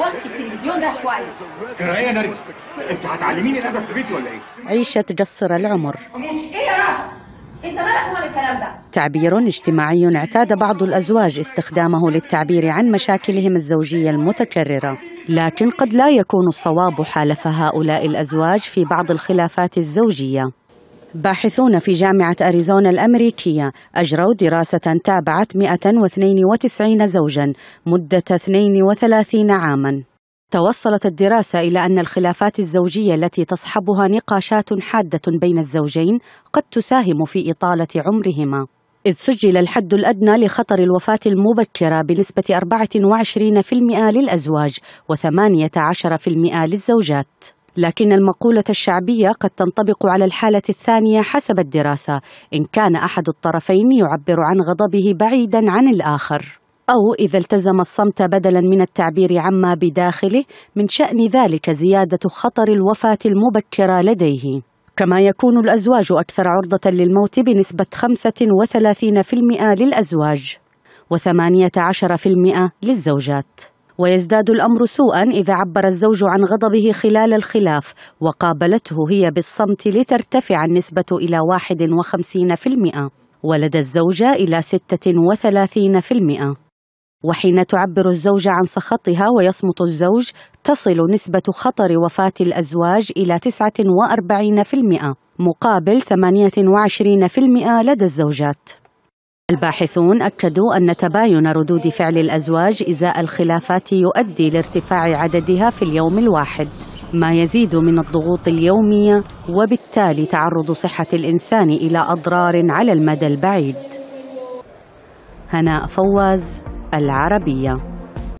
وقت التلفزيون ده شويه ترى إيه يا نرجس انت هتعلميني الادب في بيتي ولا ايه عيشه تجسر العمر مش ايه يا انت مالك ولا الكلام ده تعبير اجتماعي اعتاد بعض الازواج استخدامه للتعبير عن مشاكلهم الزوجيه المتكرره لكن قد لا يكون الصواب حالف هؤلاء الازواج في بعض الخلافات الزوجيه باحثون في جامعة أريزونا الأمريكية أجروا دراسة تابعت 192 زوجا مدة 32 عاما توصلت الدراسة إلى أن الخلافات الزوجية التي تصحبها نقاشات حادة بين الزوجين قد تساهم في إطالة عمرهما إذ سجل الحد الأدنى لخطر الوفاة المبكرة بنسبة 24% للأزواج و18% للزوجات لكن المقولة الشعبية قد تنطبق على الحالة الثانية حسب الدراسة إن كان أحد الطرفين يعبر عن غضبه بعيدا عن الآخر أو إذا التزم الصمت بدلا من التعبير عما بداخله من شأن ذلك زيادة خطر الوفاة المبكرة لديه كما يكون الأزواج أكثر عرضة للموت بنسبة 35% للأزواج و18% للزوجات ويزداد الأمر سوءا إذا عبر الزوج عن غضبه خلال الخلاف وقابلته هي بالصمت لترتفع النسبة إلى 51% ولدى الزوجة إلى 36% وحين تعبر الزوجة عن سخطها ويصمت الزوج تصل نسبة خطر وفاة الأزواج إلى 49% مقابل 28% لدى الزوجات الباحثون أكدوا أن تباين ردود فعل الأزواج إزاء الخلافات يؤدي لارتفاع عددها في اليوم الواحد ما يزيد من الضغوط اليومية وبالتالي تعرض صحة الإنسان إلى أضرار على المدى البعيد هناء فواز العربيه